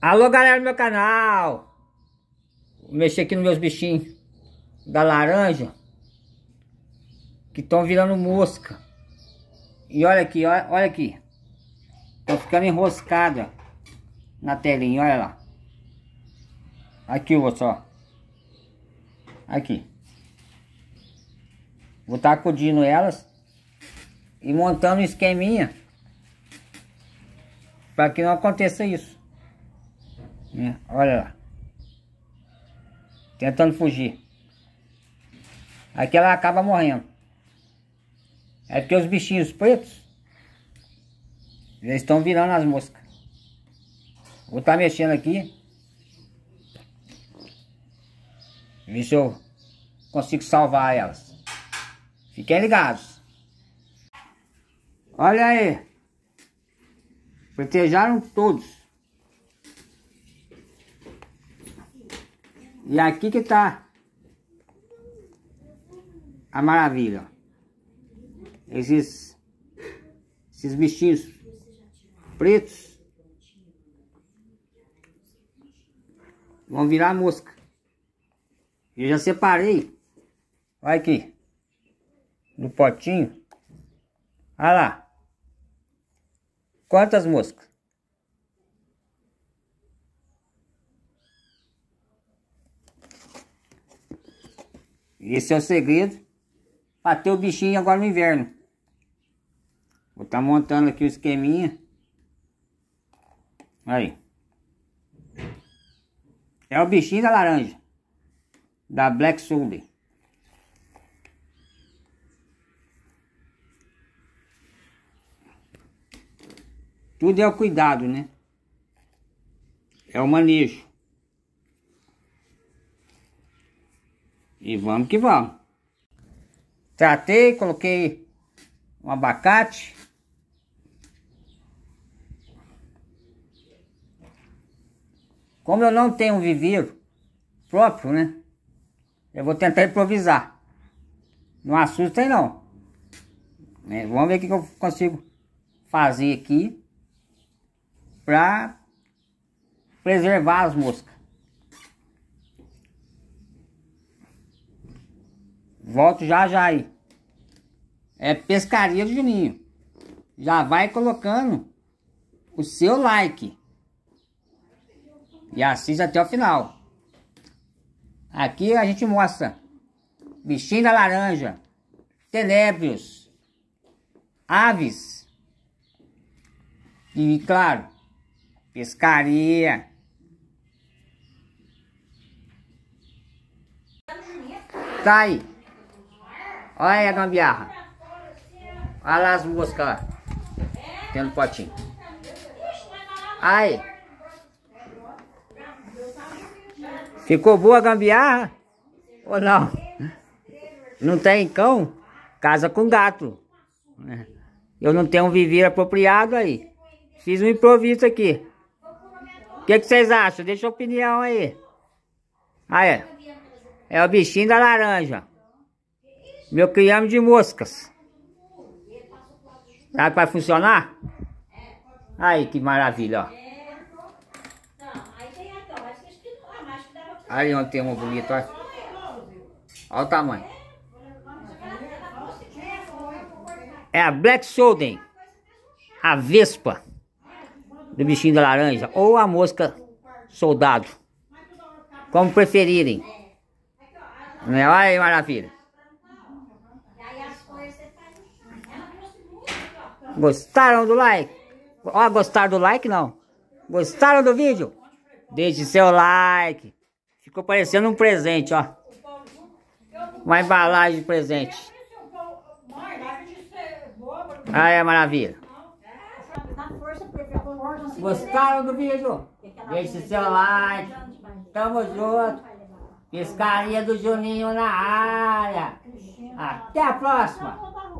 Alô galera do meu canal Vou mexer aqui nos meus bichinhos Da laranja Que estão virando mosca E olha aqui, olha, olha aqui Estão tá ficando enroscada Na telinha, olha lá Aqui o só. Aqui Vou estar tá acudindo elas E montando um esqueminha para que não aconteça isso né? Olha lá. Tentando fugir. Aqui ela acaba morrendo. É porque os bichinhos pretos já estão virando as moscas. Vou estar tá mexendo aqui. Ver se eu consigo salvar elas. Fiquem ligados. Olha aí. Protejaram todos. E aqui que tá a maravilha. Esses, esses bichinhos pretos vão virar mosca. Eu já separei. Olha aqui. No potinho. Olha lá. Quantas moscas? Esse é o segredo para ter o bichinho agora no inverno. Vou estar tá montando aqui o esqueminha. Aí. É o bichinho da laranja. Da Black Soldier. Tudo é o cuidado, né? É o manejo. E vamos que vamos. Tratei, coloquei um abacate. Como eu não tenho um viveiro próprio, né? Eu vou tentar improvisar. Não assustem não. É, vamos ver o que eu consigo fazer aqui para preservar as moscas. Volto já já aí. É pescaria do Juninho. Já vai colocando o seu like. E assista até o final. Aqui a gente mostra bichinho da laranja, tenébrios, aves e, claro, pescaria. Tá aí. Olha aí a gambiarra. Olha lá as moscas Tem Tendo potinho. Aí. Ficou boa a gambiarra? Ou não? Não tem cão? Casa com gato. Eu não tenho um viver apropriado aí. Fiz um improviso aqui. O que, que vocês acham? Deixa a opinião aí. Aí. É, é o bichinho da laranja. Meu criame de moscas. Será que vai funcionar? É. Aí, que maravilha, ó. É. Aí onde tem uma bonita, olha. Olha o tamanho. É, é a Black Solden. A Vespa. Do bichinho da laranja. Ou a mosca soldado. Como preferirem. Olha aí, maravilha. Gostaram do like? Ó, gostaram do like não? Gostaram do vídeo? Deixe seu like. Ficou parecendo um presente, ó. Uma embalagem de presente. Ah, é maravilha. Gostaram do vídeo? Deixe seu like. Tamo junto. Pescaria do Juninho na área. Até a próxima.